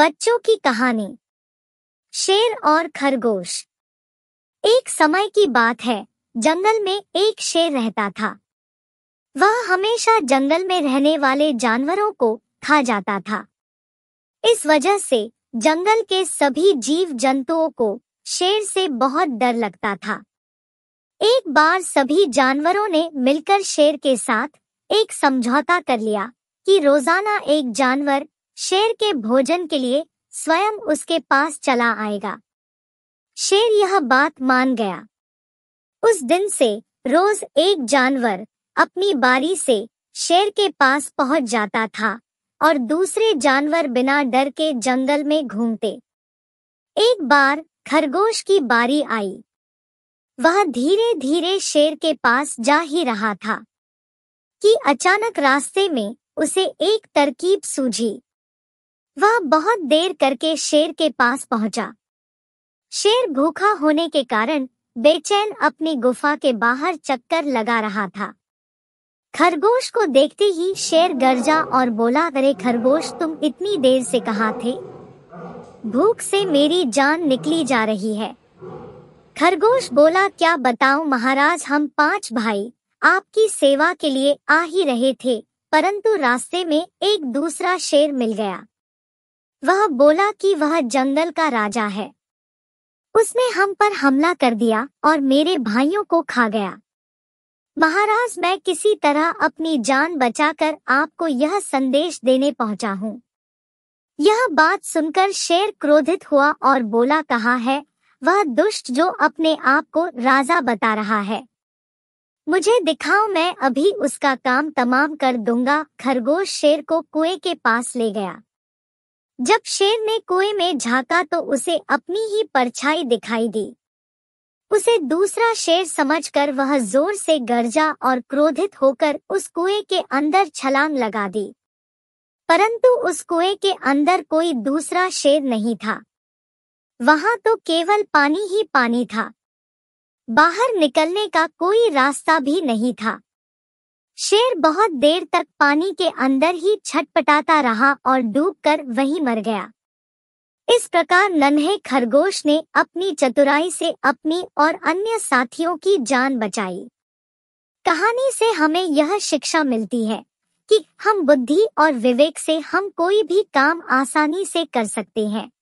बच्चों की कहानी शेर और खरगोश एक समय की बात है जंगल में एक शेर रहता था वह हमेशा जंगल में रहने वाले जानवरों को खा जाता था इस वजह से जंगल के सभी जीव जंतुओं को शेर से बहुत डर लगता था एक बार सभी जानवरों ने मिलकर शेर के साथ एक समझौता कर लिया कि रोजाना एक जानवर शेर के भोजन के लिए स्वयं उसके पास चला आएगा शेर यह बात मान गया उस दिन से रोज एक जानवर अपनी बारी से शेर के पास पहुंच जाता था और दूसरे जानवर बिना डर के जंगल में घूमते एक बार खरगोश की बारी आई वह धीरे धीरे शेर के पास जा ही रहा था कि अचानक रास्ते में उसे एक तरकीब सूझी वह बहुत देर करके शेर के पास पहुंचा शेर भूखा होने के कारण बेचैन अपनी गुफा के बाहर चक्कर लगा रहा था खरगोश को देखते ही शेर गरजा और बोला अरे खरगोश तुम इतनी देर से कहा थे भूख से मेरी जान निकली जा रही है खरगोश बोला क्या बताऊं महाराज हम पांच भाई आपकी सेवा के लिए आ ही रहे थे परंतु रास्ते में एक दूसरा शेर मिल गया वह बोला कि वह जंगल का राजा है उसने हम पर हमला कर दिया और मेरे भाइयों को खा गया महाराज मैं किसी तरह अपनी जान बचाकर आपको यह संदेश देने पहुंचा हूँ यह बात सुनकर शेर क्रोधित हुआ और बोला कहा है वह दुष्ट जो अपने आप को राजा बता रहा है मुझे दिखाओ मैं अभी उसका काम तमाम कर दूंगा खरगोश शेर को कुएं के पास ले गया जब शेर ने कुएं में झांका तो उसे अपनी ही परछाई दिखाई दी उसे दूसरा शेर समझकर वह जोर से गरजा और क्रोधित होकर उस कुएं के अंदर छलांग लगा दी परंतु उस कुएं के अंदर कोई दूसरा शेर नहीं था वहां तो केवल पानी ही पानी था बाहर निकलने का कोई रास्ता भी नहीं था शेर बहुत देर तक पानी के अंदर ही छटपटाता रहा और डूबकर वहीं मर गया इस प्रकार नन्हे खरगोश ने अपनी चतुराई से अपनी और अन्य साथियों की जान बचाई कहानी से हमें यह शिक्षा मिलती है कि हम बुद्धि और विवेक से हम कोई भी काम आसानी से कर सकते हैं